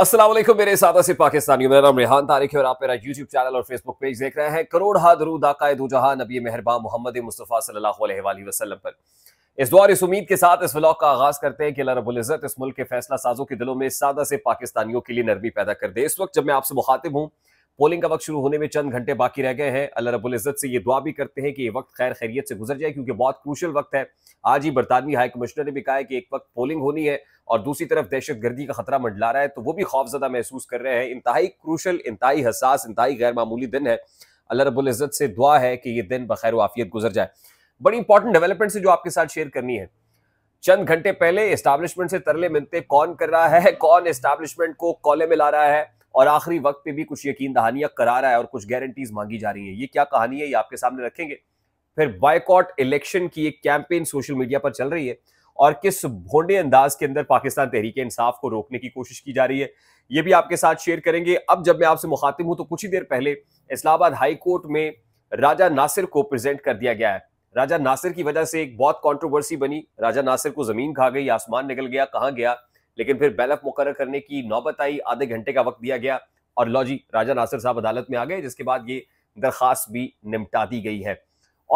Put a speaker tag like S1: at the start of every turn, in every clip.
S1: असलम मेरे सादा से पाकिस्तानी मेरा नाम रेहान तारिक है और आप मेरा यूट्यूब चैनल और फेसबुक पेज देख रहे हैं करोड़ हा रू दाकाय दो जहां नबी मेहरबा मोहम्मद मुस्तफ़ा सल्लल्लाहु वसल्लम पर इस दौर इस उम्मीद के साथ इस व्लॉग का आगाज करते हैं कि अल्लाह इस मुल्क के फैसला साजों के दिलों में सादा से पाकिस्तानियों के लिए नरमी पैदा कर दे इस वक्त जब मैं आपसे मुखातिब हूँ पोलिंग का वक्त शुरू होने में चंद घंटे बाकी रह गए हैं अल्लाह रबुल इज़्ज़त से ये दुआ भी करते हैं कि ये वक्त खैर खैरियत से गुजर जाए क्योंकि बहुत क्रूशल वक्त है आज ही बरतानवी हाई कमिश्नर ने भी कहा है कि एक वक्त पोलिंग होनी है और दूसरी तरफ दहशत गर्दी का खतरा मंडला रहा है तो वो भी खौफजदा महसूस कर रहे हैं इंतहाई क्रूशल इंतहाई हसास इंतहाई गैर मामूली दिन है अल्लाह रबुल इज़्ज़त से दुआ है कि ये दिन बखैर वाफियत गुजर जाए बड़ी इंपॉर्टेंट डेवलपमेंट से जो आपके साथ शेयर करनी है चंद घंटे पहले इस्टाब्लिशमेंट से तरले मिलते कौन कर रहा है कौन इस्टाब्लिशमेंट को कॉले में ला रहा है और आखिरी वक्त पे भी कुछ यकीन दहानियां करा रहा है और कुछ गारंटीज मांगी जा रही है ये क्या कहानी है ये आपके सामने रखेंगे फिर बायकॉट इलेक्शन की एक कैंपेन सोशल मीडिया पर चल रही है और किस भोंडे अंदाज के अंदर पाकिस्तान तहरीक इंसाफ को रोकने की कोशिश की जा रही है ये भी आपके साथ शेयर करेंगे अब जब मैं आपसे मुखातिब हूं तो कुछ ही देर पहले इस्लामाबाद हाई कोर्ट में राजा नासिर को प्रेजेंट कर दिया गया है राजा नासिर की वजह से एक बहुत कंट्रोवर्सी बनी राजा नासिर को जमीन खा गई आसमान निकल गया कहा गया लेकिन फिर बैलअप मुकर करने की नौबत आई आधे घंटे का वक्त दिया गया और लॉजी राजा नासिर साहब अदालत में आ गए जिसके बाद ये दरखास्त भी निपटा दी गई है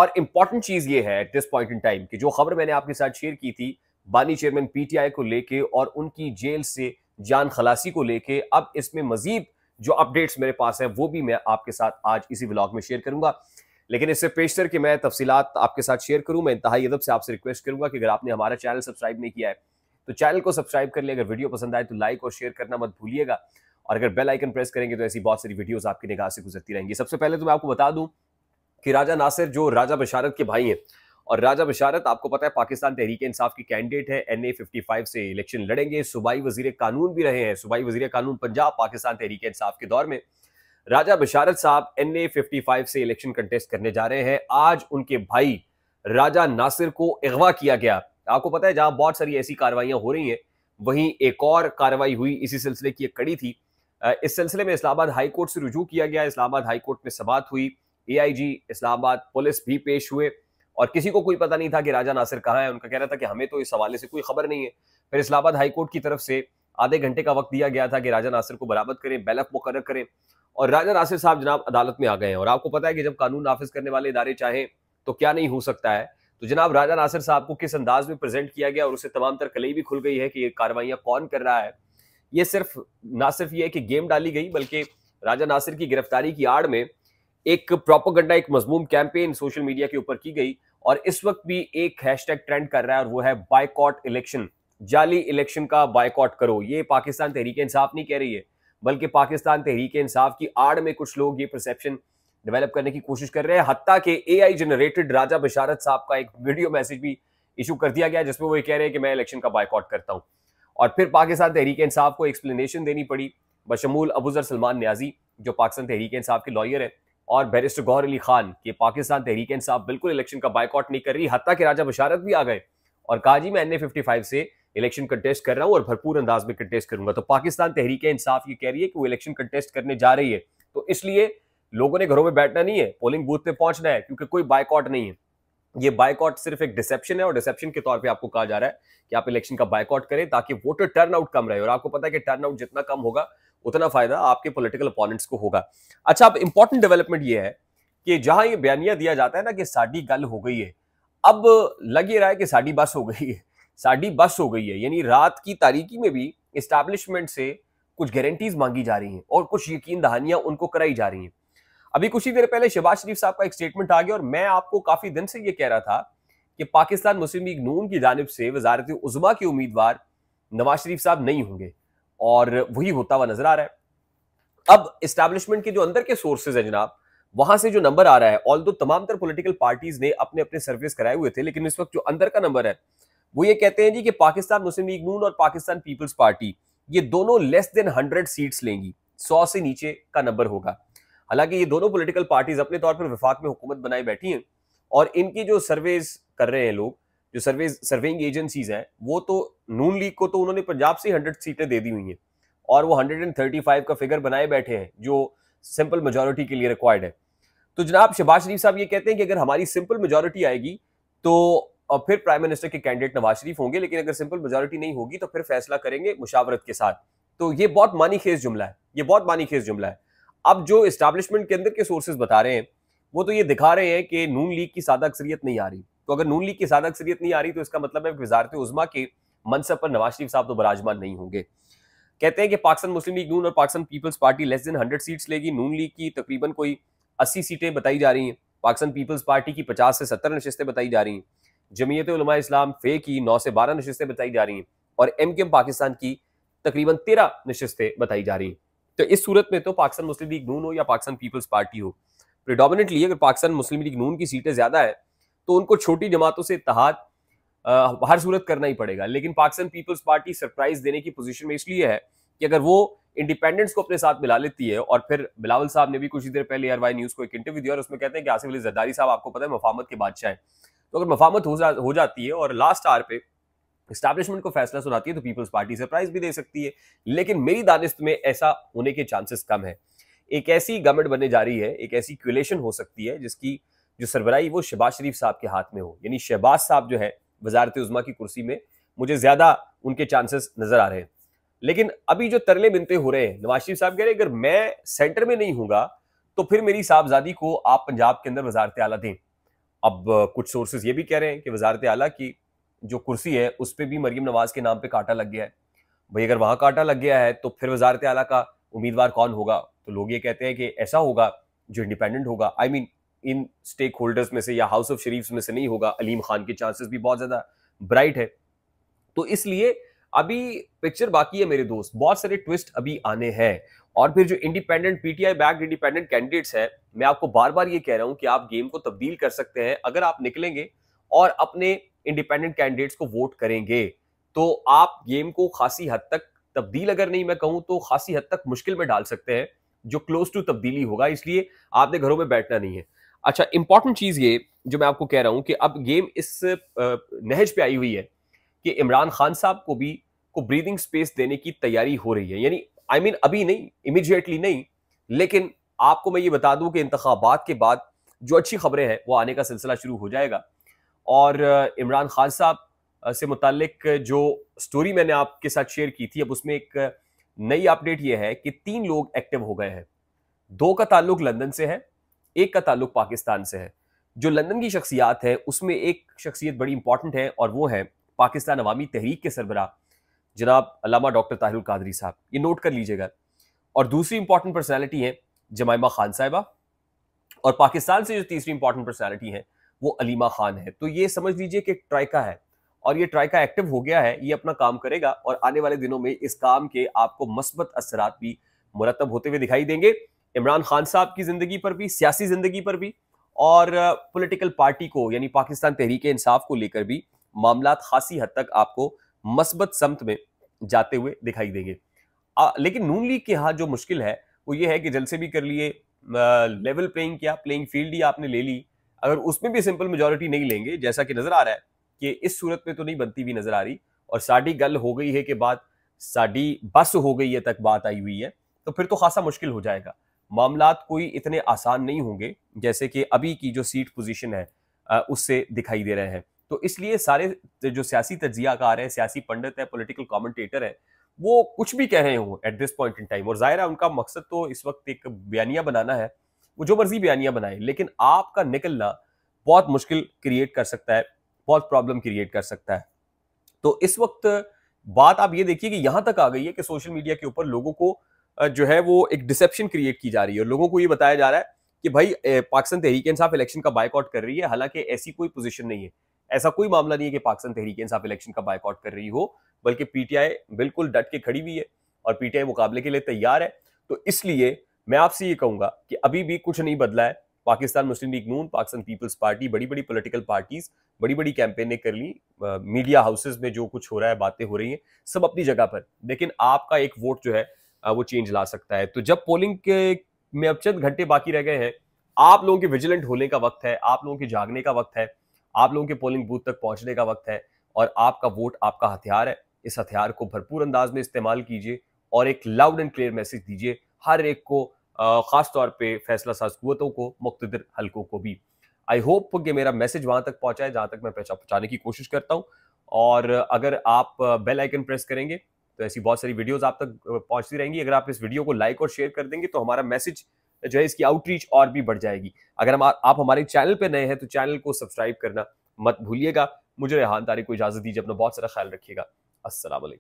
S1: और इंपॉर्टेंट चीज ये है at this point in time कि जो खबर मैंने आपके साथ शेयर की थी बानी चेयरमैन पीटीआई को लेके और उनकी जेल से जान खलासी को लेके अब इसमें मजीद जो अपडेट्स मेरे पास है वो भी मैं आपके साथ आज इसी ब्लॉग में शेयर करूंगा लेकिन इससे पेशतर कि मैं तफसीत आपके साथ शेयर करूं मैं इंतहाई अदब से आपसे रिक्वेस्ट करूंगा कि अगर आपने हमारा चैनल सब्सक्राइब नहीं किया है तो चैनल को सब्सक्राइब कर लिए अगर वीडियो पसंद आए तो लाइक और शेयर करना मत भूलिएगा और अगर बेल आइकन प्रेस करेंगे तो ऐसी बहुत सारी वीडियोस आपकी निगाह से गुजरती रहेंगी सबसे पहले तो मैं आपको बता दूं कि राजा नासिर जो राजा बशारत के भाई हैं और राजा बशारत आपको पता है पाकिस्तान तहरीक इंसाफ के कैंडिडेट है एन ए से इलेक्शन लड़ेंगे सूबाई वजीर कानून भी रहे हैं सूबाई वजीर कानून पंजाब पाकिस्तान तहरीक इंसाफ के दौर में राजा बशारत साहब एन ए फिफ्टी फाइव से इलेक्शन कंटेस्ट करने जा रहे हैं आज उनके भाई राजा नासिर को अगवा किया गया आपको पता है जहां बहुत सारी ऐसी कार्रवाइयां हो रही हैं वहीं एक और कार्रवाई हुई इसी सिलसिले की एक कड़ी थी इस सिलसिले में इस्लामाबाद हाईकोर्ट से रुजू किया गया इस्लामाबाद हाईकोर्ट में सबात हुई एआईजी इस्लामाबाद पुलिस भी पेश हुए और किसी को कोई पता नहीं था कि राजा नासिर कहाँ है उनका कह रहा था कि हमें तो इस हवाले से कोई खबर नहीं है फिर इस्लामाबाद हाईकोर्ट की तरफ से आधे घंटे का वक्त दिया गया था कि राजा नासिर को बरामद करें बैलफ मुकर करें और राजा नासिर साहब जनाब अदालत में आ गए हैं और आपको पता है कि जब कानून नाफिज करने वाले इदारे चाहें तो क्या नहीं हो सकता है तो जनाब राजा नासिर साहब को किस अंदाज में प्रेजेंट किया गया और उसे तमाम तर कलई भी खुल गई है कि ये कार्रवाइयाँ कौन कर रहा है ये सिर्फ ना सिर्फ ये कि गेम डाली गई बल्कि राजा नासिर की गिरफ्तारी की आड़ में एक प्रोपोगंडा एक मजमूम कैंपेन सोशल मीडिया के ऊपर की गई और इस वक्त भी एक हैशटैग ट्रेंड कर रहा है और वो है बायकॉट इलेक्शन जाली इलेक्शन का बायकॉट करो ये पाकिस्तान तहरीक इंसाफ नहीं कह रही है बल्कि पाकिस्तान तहरीक इंसाफ की आड़ में कुछ लोग ये परसेप्शन डेवलप करने की कोशिश कर रहे हैं हत्या के आई जनरेटेड राजा बिशारत साहब का एक वीडियो मैसेज भी इशू कर दिया गया जिसमें वो ये कह रहे हैं कि मैं इलेक्शन का बायकॉट करता हूँ और फिर पाकिस्तान तहरीक इंसाफ को एक्सप्लेनेशन देनी पड़ी बशमूल अबूजर सलमान न्याजी जो पाकिस्तान तहरीक इंसाफ के लॉयर हैं और बैरिस्टर गौर अली खान के पाकिस्तान तहरीक इंसाफ बिल्कुल इलेक्शन का बायकॉट नहीं कर रही हत्या के राजा बशारत भी आ गए और कहा जी मैं एन फिफ्टी फाइव से इलेक्शन कंटेस्ट कर रहा हूँ और भरपूर अंदाज में कंटेस्ट करूंगा तो पाकिस्तान तहरीक इंसाफ ये कह रही है कि वो इलेक्शन कंटेस्ट करने जा रही है तो इसलिए लोगों ने घरों में बैठना नहीं है पोलिंग बूथ पे पहुंचना है क्योंकि कोई बायकॉट नहीं है ये बायकॉट सिर्फ एक डिसेप्शन है और डिसेप्शन के तौर पे आपको कहा जा रहा है कि आप इलेक्शन का बायकॉट करें ताकि वोटर टर्न आउट कम रहे और आपको पता है कि टर्न आउट जितना कम होगा उतना फायदा आपके पोलिटिकल अपोनेंट्स को होगा अच्छा अब इंपॉर्टेंट डेवलपमेंट ये है कि जहां ये बयानिया दिया जाता है ना कि साड़ी गल हो गई है अब लग ही रहा है कि साड़ी बस हो गई है साड़ी बस हो गई है यानी रात की तारीकी में भी इस्टेब्लिशमेंट से कुछ गारंटीज मांगी जा रही हैं और कुछ यकीन दहानियां उनको कराई जा रही हैं अभी कुछ ही देर पहले शहबाज शरीफ साहब का एक स्टेटमेंट आ गया और मैं आपको काफी दिन से ये कह रहा था कि पाकिस्तान मुस्लिम लीग नून की जानब से वजारत उजमा के उम्मीदवार नवाज शरीफ साहब नहीं होंगे और वही होता हुआ नजर आ रहा है अब इस्टेब्लिशमेंट के जो अंदर के सोर्सेज है जनाब वहां से जो नंबर आ रहा है ऑल दो तमाम तर पोलिटिकल पार्टीज ने अपने अपने सर्विस कराए हुए थे लेकिन इस वक्त जो अंदर का नंबर है वो ये कहते हैं जी कि पाकिस्तान मुस्लिम लीग नून और पाकिस्तान पीपल्स पार्टी ये दोनों लेस देन हंड्रेड सीट्स लेंगी सौ से नीचे का नंबर होगा हालांकि ये दोनों पोलिटिकल पार्टीज अपने तौर पर विफाक में हुकूमत बनाए बैठी हैं और इनकी जो सर्वेज कर रहे हैं लोग जो सर्वे सर्वेइंग एजेंसीज हैं वो तो नून लीग को तो उन्होंने पंजाब से हंड्रेड सीटें दे दी हुई हैं और वो 135 का फिगर बनाए बैठे हैं जो सिंपल मेजोरिटी के लिए रिक्वायर्ड है तो जनाब शहबाज शरीफ साहब ये कहते हैं कि अगर हमारी सिंपल मेजोरिटी आएगी तो और फिर प्राइम मिनिस्टर के कैंडिडेट नवाज शरीफ होंगे लेकिन अगर सिंपल मेजोरिटी नहीं होगी तो फिर फैसला करेंगे मुशावरत के साथ तो ये बहुत मानी खेज जुमला है ये बहुत मानी खेज जुमला है अब जो इस्टेब्लिशमेंट के अंदर के सोर्सेज बता रहे हैं वो तो ये दिखा रहे हैं कि नून लीग की सादा अक्सरियत नहीं आ रही तो अगर नून लीग की सादा अक्सरियत नहीं आ रही तो इसका मतलब है वजारत उजमा के मनसब पर नवाज शरीफ साहब तो बराजमान नहीं होंगे कहते हैं कि पाकिस्तान मुस्लिम लीग नून और Pakistan Peoples Party less than hundred seats लेगी नून लीग की तकरीबन कोई अस्सी सीटें बताई जा रही हैं पाकिस्तान पीपल्स पार्टी की पचास से सत्तर नशस्तें बताई जा रही हैं जमीयत उलमा इस्लाम फे की नौ से बारह नशस्तें बताई जा रही हैं और एम पाकिस्तान की तकरीबन तेरह नशस्तें बताई जा रही हैं तो इस सूरत में तो पाकिस्तान मुस्लिम लीग नून हो या पाकिस्तान पीपल्स पार्टी हो प्रिडोमिनेटली अगर पाकिस्तान मुस्लिम लीग नून की सीटें ज़्यादा है तो उनको छोटी जमातों से इतहाद हर सूरत करना ही पड़ेगा लेकिन पाकिस्तान पीपल्स पार्टी सरप्राइज देने की पोजीशन में इसलिए है कि अगर वो इंडिपेंडेंस को अपने साथ मिला लेती है और फिर बिलावल साहब ने भी कुछ ही देर पहले एयर न्यूज़ को एक इंटरव्यू दिया और उसमें कहते हैं कि आसिफ अली जरदारी साहब आपको पता है मफामत के बादशाह हैं तो अगर मफामत हो, जा, हो जाती है और लास्ट आर पे स्टैब्लिशमेंट को फैसला सुनाती है तो पीपल्स पार्टी सरप्राइज भी दे सकती है लेकिन मेरी दानिश में ऐसा होने के चांसेस कम है एक ऐसी गवर्नमेंट बनने जा रही है एक ऐसी क्यूलेशन हो सकती है जिसकी जो सरबराही वो शहबाज शरीफ साहब के हाथ में हो यानी शहबाज साहब जो है वजारत उजमा की कुर्सी में मुझे ज्यादा उनके चांसेस नजर आ रहे हैं लेकिन अभी जो तरले मिनते हो रहे हैं नवाज शरीफ साहब कह रहे हैं अगर मैं सेंटर में नहीं हूंगा तो फिर मेरी साहबजादी को आप पंजाब के अंदर वजारत आला दें अब कुछ सोर्सेज ये भी कह रहे हैं कि वजारत आला की जो कुर्सी है उस पर भी मरीम नवाज के नाम पर कांटा लग गया है भाई अगर वहाँ कांटा लग गया है तो फिर वजारत आला का उम्मीदवार कौन होगा तो लोग ये कहते हैं कि ऐसा होगा जो इंडिपेंडेंट होगा आई I मीन mean, इन स्टेक होल्डर्स में से या हाउस ऑफ शरीफ में से नहीं होगा अलीम खान के चांसेस भी बहुत ज़्यादा ब्राइट है तो इसलिए अभी पिक्चर बाकी है मेरे दोस्त बहुत सारे ट्विस्ट अभी आने हैं और फिर जो independent PTI back independent candidates हैं मैं आपको बार बार ये कह रहा हूं कि आप गेम को तब्दील कर सकते हैं अगर आप निकलेंगे और अपने इंडिपेंडेंट कैंडिडेट्स को वोट करेंगे तो आप गेम को खासी हद तक तब्दील अगर नहीं मैं कहूं तो खासी हद तक मुश्किल में डाल सकते हैं जो क्लोज टू तब्दीली होगा इसलिए आपने घरों में बैठना नहीं है अच्छा इंपॉर्टेंट चीज ये जो मैं आपको कह रहा हूं कि अब गेम इस नहज पे आई हुई है कि इमरान खान साहब को भी को ब्रीदिंग स्पेस देने की तैयारी हो रही है यानी आई I मीन mean, अभी नहीं इमिजिएटली नहीं लेकिन आपको मैं ये बता दूं कि इंतबात के बाद जो अच्छी खबरें हैं वो आने का सिलसिला शुरू हो जाएगा और इमरान खान साहब से मुतलक जो स्टोरी मैंने आपके साथ शेयर की थी अब उसमें एक नई अपडेट यह है कि तीन लोग एक्टिव हो गए हैं दो का ताल्लुक लंदन से है एक का ताल्लुक पाकिस्तान से है जो लंदन की शख्सियात है उसमें एक शख्सियत बड़ी इंपॉर्टेंट है और वो है पाकिस्तान अवामी तहरीक के सरबरा जनाब अलामा डॉक्टर ताहिर कादरी साहब ये नोट कर लीजिएगा और दूसरी इंपॉर्टेंट पर्सनैलिटी है जमायमा खान साहिबा और पाकिस्तान से जो तीसरी इंपॉर्टेंट पर्सनैलिटी है वो अलीमा खान है तो ये समझ लीजिए कि ट्राइका है और ये ट्राइका एक्टिव हो गया है ये अपना काम करेगा और आने वाले दिनों में इस काम के आपको मस्बत असरात भी मुरतब होते हुए दिखाई देंगे इमरान खान साहब की जिंदगी पर भी सियासी जिंदगी पर भी और पॉलिटिकल पार्टी को यानी पाकिस्तान तहरीक इंसाफ को लेकर भी मामला खासी हद तक आपको मस्बत समत में जाते हुए दिखाई देंगे आ, लेकिन नून लीग के यहाँ जो मुश्किल है वो ये है कि जलसे भी कर लिए लेवल प्लेइंग किया प्लेइंग फील्ड ही आपने ले ली अगर उसमें भी सिंपल मेजोरिटी नहीं लेंगे जैसा कि नजर आ रहा है कि इस सूरत में तो नहीं बनती हुई नजर आ रही और साड़ी गल हो गई है के बाद साड़ी बस हो गई है तक बात आई हुई है तो फिर तो खासा मुश्किल हो जाएगा मामला कोई इतने आसान नहीं होंगे जैसे कि अभी की जो सीट पोजीशन है उससे दिखाई दे रहे हैं तो इसलिए सारे जो सियासी तजियाकार हैं सियासी पंडित हैं पॉलिटिकल कमेंटेटर हैं वो कुछ भी कह रहे हो at this point in time और जाहिर है उनका मकसद तो इस वक्त एक बयानिया बनाना है वो जो मर्जी बयानियां बनाए लेकिन आपका निकलना बहुत मुश्किल क्रिएट कर सकता है बहुत प्रॉब्लम क्रिएट कर सकता है तो इस वक्त बात आप ये देखिए कि यहां तक आ गई है कि सोशल मीडिया के ऊपर लोगों को जो है वो एक डिसेप्शन क्रिएट की जा रही है और लोगों को ये बताया जा रहा है कि भाई पाकिस्तान तहरीक इंसाफ इलेक्शन का बायकॉट कर रही है हालांकि ऐसी कोई पोजीशन नहीं है ऐसा कोई मामला नहीं है कि पाकिस्तान तहरीक इंसाफ इलेक्शन का बायकॉट कर रही हो बल्कि पीटीआई बिल्कुल डट के खड़ी हुई है और पीटीआई मुकाबले के लिए तैयार है तो इसलिए मैं आपसे ये कहूंगा कि अभी भी कुछ नहीं बदला है Pakistan Muslim League Noon Pakistan Peoples Party बड़ी बड़ी पॉलिटिकल पार्टीज बड़ी बड़ी कैंपेनें कर ली मीडिया हाउसेज में जो कुछ हो रहा है बातें हो रही हैं सब अपनी जगह पर लेकिन आपका एक वोट जो है वो चेंज ला सकता है तो जब पोलिंग के में अब चंद घंटे बाकी रह गए हैं आप लोगों के विजिलेंट होने का वक्त है आप लोगों के जागने का वक्त है आप लोगों के पोलिंग बूथ तक पहुंचने का वक्त है और आपका वोट आपका हथियार है इस हथियार को भरपूर अंदाज में इस्तेमाल कीजिए और एक लाउड एंड क्लियर मैसेज दीजिए हर एक को ख़ास तौर पे फैसला साज कुतों को मुख्तर हलकों को भी आई होप कि मेरा मैसेज वहाँ तक पहुँचाए है जहाँ तक मैं पहुँचाने की कोशिश करता हूँ और अगर आप बेल आइकन प्रेस करेंगे तो ऐसी बहुत सारी वीडियोस आप तक पहुंचती रहेंगी अगर आप इस वीडियो को लाइक और शेयर कर देंगे तो हमारा मैसेज जो है इसकी आउटरीच और भी बढ़ जाएगी अगर हम आप हमारे चैनल पर नए हैं तो चैनल को सब्सक्राइब करना मत भूलिएगा मुझे रेहान तारी को इजाज़त दीजिए अपना बहुत सारा ख्याल रखिएगा असल